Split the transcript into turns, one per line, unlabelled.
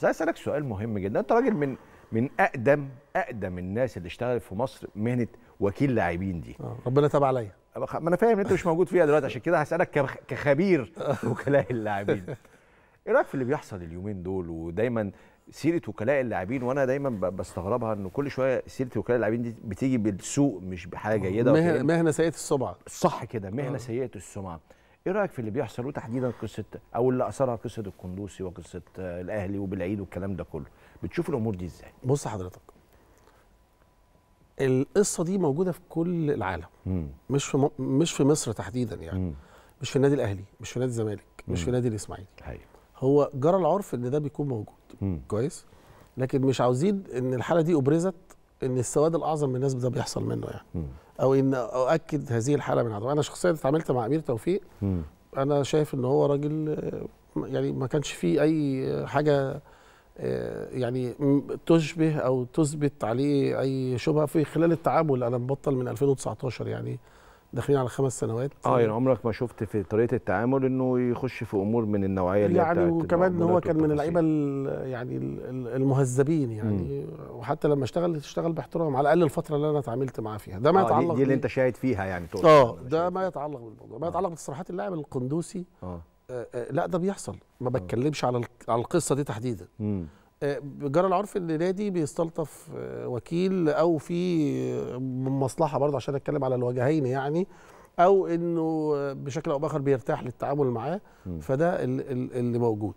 بس عايز اسالك سؤال مهم جدا انت راجل من من اقدم اقدم الناس اللي اشتغلت في مصر مهنه وكيل لاعبين دي آه، ربنا تاب عليا ما انا فاهم ان انت مش موجود فيها دلوقتي عشان كده هسالك كخبير وكلاء اللاعبين ايه رايك في اللي بيحصل اليومين دول ودايما سيره وكلاء اللاعبين وانا دايما بستغربها ان كل شويه سيره وكلاء اللاعبين دي بتيجي بالسوء مش بحاجه جيده مهنه, سيئه السمعه صح كده مهنه آه. سيئه السمعه ايه رايك في اللي بيحصل وتحديدا قصه او اللي اثرها قصه القندوسي وقصه الاهلي وبالعيد والكلام ده كله بتشوف الامور دي ازاي بص حضرتك
القصه دي موجوده في كل العالم مم. مش في م... مش في مصر تحديدا يعني مم. مش في النادي الاهلي مش في نادي الزمالك مش في نادي الاسماعيلي أيوه. هو جرى العرف ان ده بيكون موجود مم. كويس لكن مش عاوزين ان الحاله دي ابرزت ان السواد الاعظم من الناس ده بيحصل منه يعني او ان اؤكد هذه الحاله من عدم انا شخصيا اتعاملت مع امير توفيق انا شايف ان هو راجل يعني ما كانش فيه اي حاجه آه، يعني تشبه او تثبت عليه اي شبهه في خلال التعامل انا مبطل من 2019 يعني داخلين على خمس سنوات اه يعني
عمرك ما شفت في طريقه التعامل انه يخش في امور من النوعيه اللي يعني
وكمان هو كان من اللعيبه يعني المهذبين يعني وحتى لما اشتغل اشتغل باحترام على الاقل الفتره اللي انا اتعاملت معاه فيها ده ما آه يتعلق دي اللي انت
شاهد فيها يعني تقول اه
ده ما يتعلق بالموضوع ما آه. يتعلق بتصريحات اللاعب القندوسي آه. آه. آه لا ده بيحصل ما آه. بتكلمش على على القصه دي تحديدا مم. جرى العرف ان نادي بيستلطف آه، وكيل او في مصلحه برضه عشان اتكلم على الوجهين يعني او انه بشكل او باخر بيرتاح للتعامل معاه فده اللي موجود